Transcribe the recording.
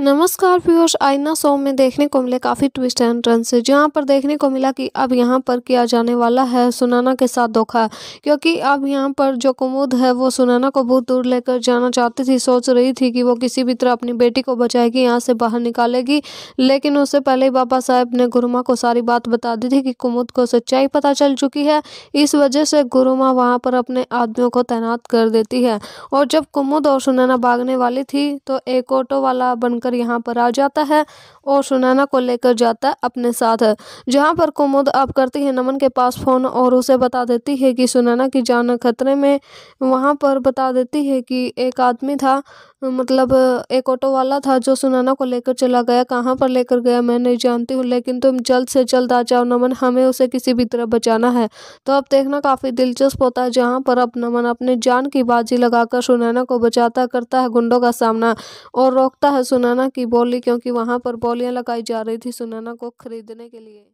नमस्कार पीयूष आईना शो में देखने को मिले काफ़ी ट्विस्ट एंड टर्न से जहाँ पर देखने को मिला कि अब यहाँ पर किया जाने वाला है सुनाना के साथ धोखा क्योंकि अब यहाँ पर जो कुमुद है वो सुनाना को बहुत दूर लेकर जाना चाहती थी सोच रही थी कि वो किसी भी तरह अपनी बेटी को बचाएगी यहाँ से बाहर निकालेगी लेकिन उससे पहले ही बाबा साहेब ने गुरुमा को सारी बात बता दी थी कि कुमुद को सच्चाई पता चल चुकी है इस वजह से गुरुमा वहाँ पर अपने आदमियों को तैनात कर देती है और जब कुमुद और सुनाना भागने वाली थी तो एक ऑटो वाला बनकर लेकर यहाँ पर आ जाता है और सुनैना को लेकर जाता है अपने साथ है। जहाँ पर कुमुद अब करती है नमन के पास फ़ोन और उसे बता देती है कि सुनैना की जान खतरे में वहाँ पर बता देती है कि एक आदमी था मतलब एक ऑटो वाला था जो सुनैना को लेकर चला गया कहाँ पर लेकर गया मैं नहीं जानती हूँ लेकिन तुम जल्द से जल्द आ जाओ नमन हमें उसे किसी भी तरह बचाना है तो अब देखना काफ़ी दिलचस्प होता है जहाँ पर अब नमन अपने जान की बाजी लगाकर सुनैना को बचाता करता है गुंडों का सामना और रोकता है सुनैना सुनैना की बोली क्योंकि वहां पर बोलियां लगाई जा रही थी सुनैना को खरीदने के लिए